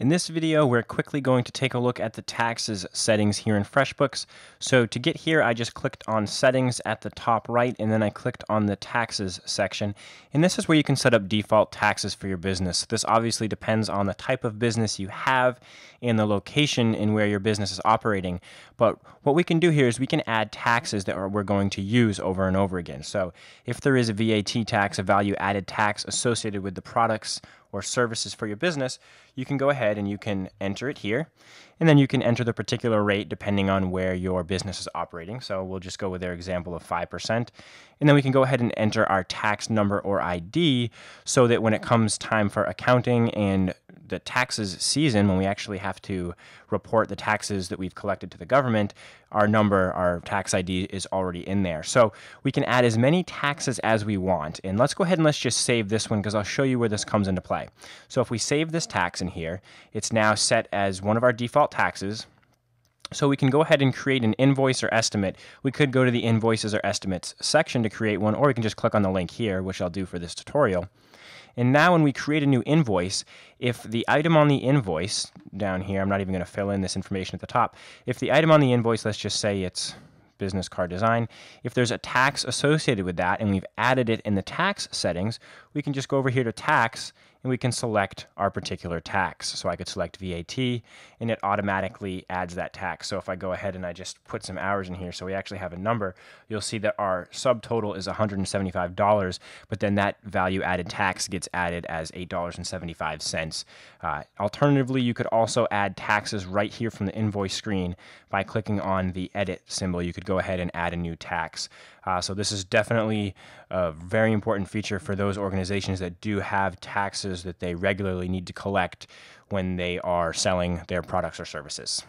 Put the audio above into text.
In this video, we're quickly going to take a look at the taxes settings here in FreshBooks. So to get here, I just clicked on settings at the top right, and then I clicked on the taxes section. And this is where you can set up default taxes for your business. This obviously depends on the type of business you have and the location in where your business is operating. But what we can do here is we can add taxes that we're going to use over and over again. So if there is a VAT tax, a value added tax associated with the products or services for your business, you can go ahead and you can enter it here. And then you can enter the particular rate depending on where your business is operating. So we'll just go with their example of 5%. And then we can go ahead and enter our tax number or ID so that when it comes time for accounting and the taxes season, when we actually have to report the taxes that we've collected to the government, our number, our tax ID is already in there. So we can add as many taxes as we want. And let's go ahead and let's just save this one because I'll show you where this comes into play. So if we save this tax in here, it's now set as one of our default taxes. So we can go ahead and create an invoice or estimate. We could go to the invoices or estimates section to create one, or we can just click on the link here, which I'll do for this tutorial. And now when we create a new invoice, if the item on the invoice down here, I'm not even going to fill in this information at the top. If the item on the invoice, let's just say it's business card design. If there's a tax associated with that and we've added it in the tax settings, we can just go over here to tax and we can select our particular tax. So I could select VAT and it automatically adds that tax. So if I go ahead and I just put some hours in here, so we actually have a number, you'll see that our subtotal is $175, but then that value added tax gets added as $8.75. Uh, alternatively, you could also add taxes right here from the invoice screen by clicking on the edit symbol. You could go ahead and add a new tax. Uh, so this is definitely a very important feature for those organizations that do have taxes taxes that they regularly need to collect when they are selling their products or services.